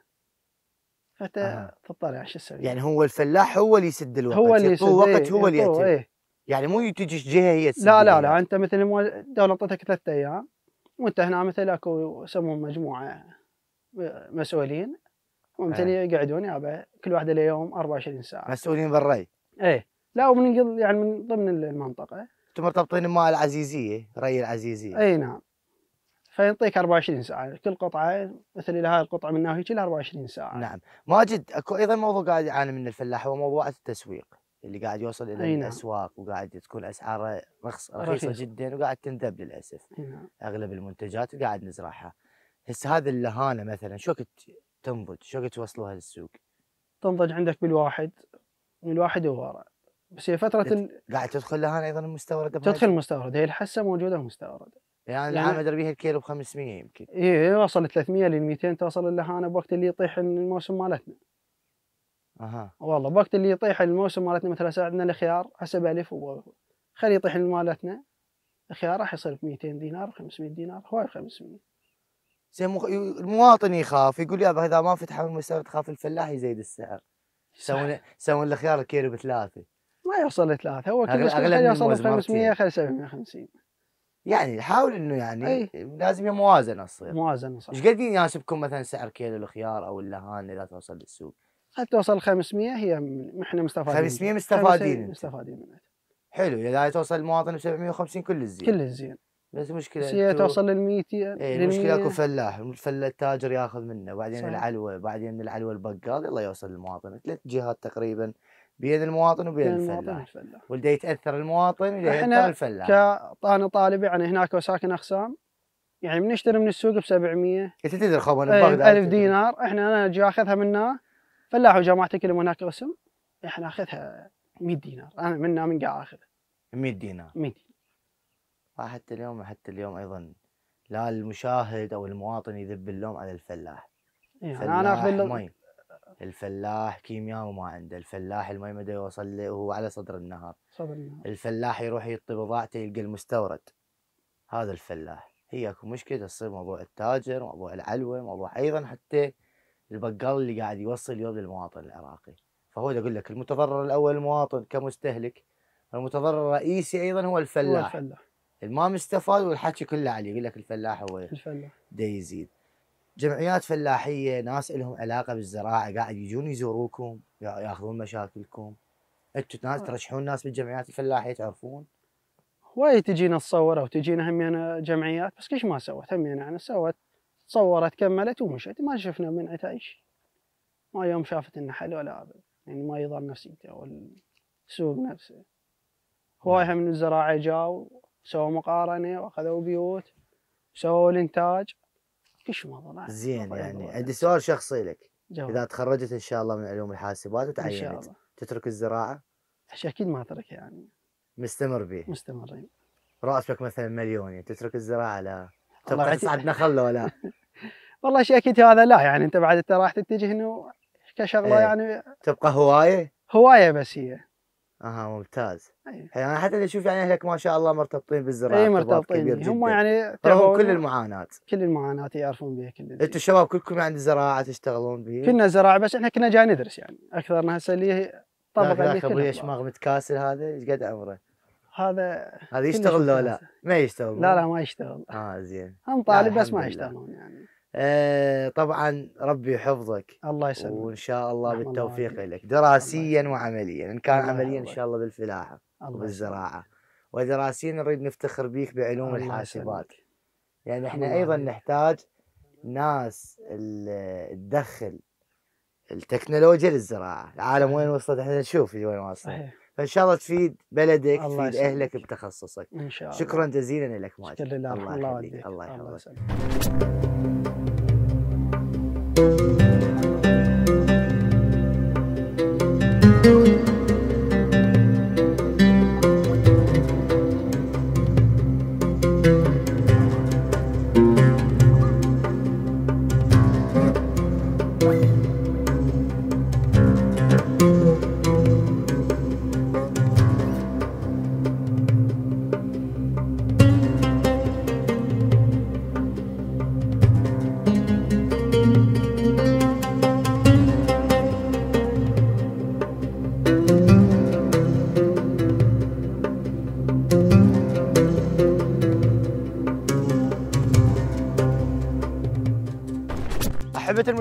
[SPEAKER 4] آه. تطلع شو اسوي
[SPEAKER 1] يعني هو الفلاح هو اللي يسد الوقت هو اللي يسد وقت إيه، هو اللي يتم ايه. يعني مو تجي جهه هي تسد لا لا يعني. لا انت
[SPEAKER 4] مثلا دوله اعطتك ثلاث ايام وانت هنا مثلا اكو يسمون مجموعه آه، مسؤولين ومثلا آه. يقعدون يابا كل واحده ليوم 24 ساعه
[SPEAKER 1] مسؤولين بالري
[SPEAKER 4] ايه لا ومن يعني من ضمن المنطقه
[SPEAKER 1] انتم مرتبطين مع العزيزيه ري العزيزيه اي نعم
[SPEAKER 4] فيعطيك 24 ساعه كل قطعه مثل الى هاي القطعه من ناحيه لها 24 ساعه نعم ماجد اكو
[SPEAKER 1] ايضا موضوع قاعد يعاني منه الفلاح هو موضوع التسويق اللي قاعد يوصل الى أينا. نعم. الاسواق وقاعد تكون اسعاره رخص رخيصه رخيص. جدا وقاعد تنذب للاسف أينا. نعم. اغلب المنتجات قاعد نزرعها هسه هذه اللهانه مثلا شو وقت تنضج شو وقت توصلوها للسوق
[SPEAKER 4] تنضج عندك بالواحد من الواحد وورا بس هي فتره قاعد تدخل لهانه
[SPEAKER 1] ايضا المستورد
[SPEAKER 4] تدخل المستورد هي الحسه موجوده مستورده
[SPEAKER 1] يعني العام يعني ادري
[SPEAKER 4] بيها الكيلو ب 500 يمكن اي وصل 300 ل 200 توصل اللحانه بوقت اللي يطيح الموسم مالتنا اها والله بوقت اللي يطيح الموسم مالتنا مثلا عندنا الخيار حسب الف خلي يطيح مالتنا الخيار راح يصير ب 200 دينار 500 دينار هواي 500 زين المواطن يخاف يقول يا اذا ما فتحوا المستورد خاف الفلاح يزيد
[SPEAKER 1] السعر يسوون يسوون الخيار الكيلو بثلاثه
[SPEAKER 4] ما يوصل لثلاثه هو كل أغل... يوصل 500 خلي 750 يعني حاول انه
[SPEAKER 1] يعني أي. لازم موازنه تصير موازنه صح ايش قد يناسبكم مثلا سعر كيلو الخيار او اللهان اذا توصل للسوق؟
[SPEAKER 4] قد توصل 500 هي احنا مستفادين 500 مستفادين مستفادين
[SPEAKER 1] منها حلو اذا توصل المواطن ب 750 كل الزين كل الزين بس مشكله بس هي توصل لل
[SPEAKER 4] 200 اي المشكله اكو
[SPEAKER 1] فلاح الفله التاجر ياخذ منه بعدين العلوه بعدين العلوه البقال يلا يوصل للمواطن ثلاث جهات تقريبا بيد المواطن وبيد الفلاح الفلاح والده يتاثر المواطن
[SPEAKER 4] وده يتاثر الفلاح انا طالب يعني هناك وساكن اقسام يعني بنشتري من السوق ب 700
[SPEAKER 1] انت تدري خبر انا إيه، ببغداد 1000 دينار
[SPEAKER 4] احنا انا اجي اخذها منه فلاح وجماعتك اللي هناك قسم احنا اخذها 100 دينار انا منا من قاعد اخذها 100 دينار 100
[SPEAKER 1] دينار حتى اليوم حتى اليوم ايضا لا المشاهد او المواطن يذب اللوم على الفلاح
[SPEAKER 4] يعني انا اخذ اللوم
[SPEAKER 1] الفلاح كيمياء وما عنده الفلاح المي مدى يوصل له وهو على صدر النهر صدر النهر الفلاح يروح يطي بضاعته يلقى المستورد هذا الفلاح هي اكو مشكله تصير موضوع التاجر موضوع العلوه موضوع ايضا حتى البقال اللي قاعد يوصل اليوم للمواطن العراقي فهو اقول لك المتضرر الاول المواطن كمستهلك المتضرر الرئيسي ايضا هو الفلاح, هو الفلاح. ما مستفاد والحكي كله عليه يقول لك الفلاح هو الفلاح دا يزيد جمعيات فلاحيه ناس لهم علاقه بالزراعه قاعد يجون يزوروكم ياخذون مشاكلكم انتوا ناس ترشحون ناس بالجمعيات الفلاحيه تعرفون؟
[SPEAKER 4] هواي تجينا تصور او تجينا همينا جمعيات بس كيش ما سوت همينا يعني سوت صورت كملت ومشت ما شفنا من عتايش ما يوم شافت انه حلو ولا ابد يعني ما يضر نفسيته والسوق نفسه هواي من نعم. الزراعة جاوا سووا مقارنة واخذوا بيوت سووا الانتاج كش ما زين يعني
[SPEAKER 1] عندي سؤال شخصي لك جوة. اذا تخرجت ان شاء الله من علوم الحاسبات وتعينت تترك الزراعه؟
[SPEAKER 4] اكيد ما اتركها يعني
[SPEAKER 1] مستمر به مستمرين راتبك مثلا مليون يعني تترك الزراعه لا تبقى تصعد نخل
[SPEAKER 4] ولا والله شيء اكيد هذا لا يعني انت بعد انت راح تتجه انه كشغله أيه. يعني
[SPEAKER 1] تبقى هوايه؟
[SPEAKER 4] هوايه بس هي
[SPEAKER 1] اها ممتاز أيه. يعني حتى اللي اشوف يعني اهلك ما شاء الله مرتبطين بالزراعه اي مرتبطين هم يعني رغم كل المعاناه
[SPEAKER 4] كل المعاناه يعرفون بها كل
[SPEAKER 1] انتم الشباب كلكم يعني زراعه تشتغلون بها كنا
[SPEAKER 4] زراعه بس احنا كنا جاي ندرس يعني اكثرنا هسه اللي طبق ذاك ابوي
[SPEAKER 1] شماغ متكاسل هذا ايش قد عمره؟
[SPEAKER 4] هذا هذا
[SPEAKER 1] يشتغل لو لا؟ ما يشتغل لا لا ما يشتغل اه زين
[SPEAKER 4] هم طالب بس ما يشتغلون يعني
[SPEAKER 1] آه، طبعا ربي يحفظك الله يسلمك وان شاء الله نعم، بالتوفيق الله لك دراسيا وعمليا ان كان عمليا ان شاء الله بالفلاحه وبالزراعه ودراسيا نريد نفتخر بيك بعلوم الحاسبات لان يعني احنا ايضا نحتاج ناس تدخل التكنولوجيا للزراعه، العالم وين وصلت احنا نشوف وين واصل فان شاء الله تفيد بلدك تفيد اهلك بتخصصك ان شاء الله شكرا جزيلا لك ماجد شكرا لله الله يخليك الله يحفظك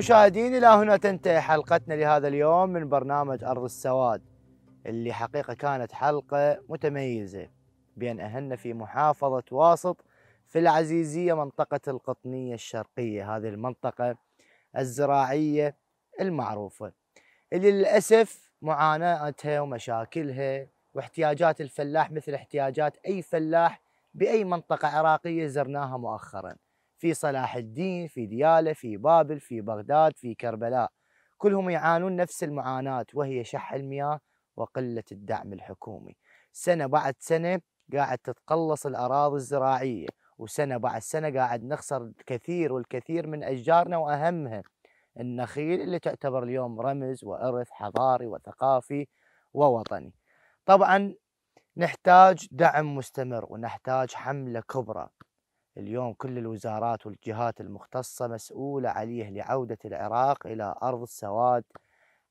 [SPEAKER 1] المشاهدين الى هنا تنتهي حلقتنا لهذا اليوم من برنامج ارض السواد اللي حقيقه كانت حلقه متميزه بين اهلنا في محافظه واسط في العزيزيه منطقه القطنيه الشرقيه هذه المنطقه الزراعيه المعروفه اللي للاسف معاناتها ومشاكلها واحتياجات الفلاح مثل احتياجات اي فلاح باي منطقه عراقيه زرناها مؤخرا في صلاح الدين في ديالة في بابل في بغداد في كربلاء كلهم يعانون نفس المعاناة وهي شح المياه وقلة الدعم الحكومي سنة بعد سنة قاعد تتقلص الأراضي الزراعية وسنة بعد سنة قاعد نخسر الكثير والكثير من أشجارنا وأهمها النخيل اللي تعتبر اليوم رمز وإرث حضاري وثقافي ووطني طبعا نحتاج دعم مستمر ونحتاج حملة كبرى اليوم كل الوزارات والجهات المختصة مسؤولة عليه لعودة العراق إلى أرض السواد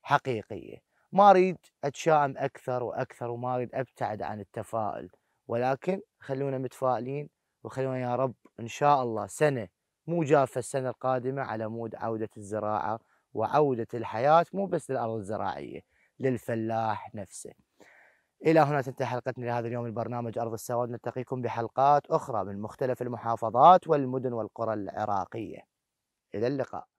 [SPEAKER 1] حقيقية ما أريد أتشائم أكثر وأكثر وما أريد أبتعد عن التفاؤل ولكن خلونا متفائلين وخلونا يا رب إن شاء الله سنة مو جافة السنة القادمة على مود عودة الزراعة وعودة الحياة مو بس للأرض الزراعية للفلاح نفسه إلى هنا تنتهي حلقتنا لهذا اليوم البرنامج أرض السواد نلتقيكم بحلقات أخرى من مختلف المحافظات والمدن والقرى العراقية إلى اللقاء